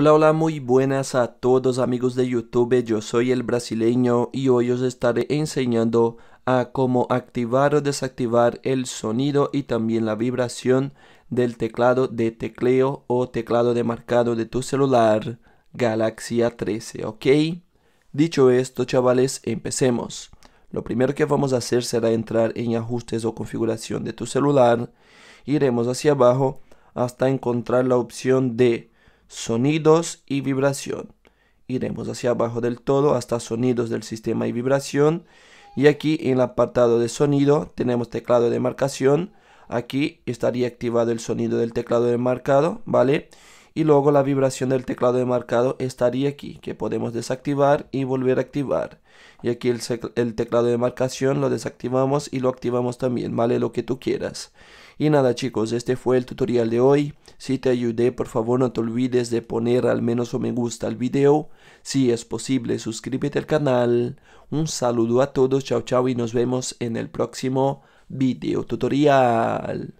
Hola, hola, muy buenas a todos amigos de YouTube, yo soy el brasileño y hoy os estaré enseñando a cómo activar o desactivar el sonido y también la vibración del teclado de tecleo o teclado de marcado de tu celular Galaxy 13 ¿ok? Dicho esto, chavales, empecemos. Lo primero que vamos a hacer será entrar en ajustes o configuración de tu celular. Iremos hacia abajo hasta encontrar la opción de sonidos y vibración. Iremos hacia abajo del todo hasta sonidos del sistema y vibración. Y aquí en el apartado de sonido tenemos teclado de marcación. Aquí estaría activado el sonido del teclado de marcado, ¿vale? Y luego la vibración del teclado de marcado estaría aquí, que podemos desactivar y volver a activar. Y aquí el, teclado de marcación lo desactivamos y lo activamos también, ¿vale? Lo que tú quieras. Y nada chicos, este fue el tutorial de hoy. Si te ayudé, por favor no te olvides de poner al menos un me gusta al video. Si es posible, suscríbete al canal. Un saludo a todos, chao chao y nos vemos en el próximo video tutorial.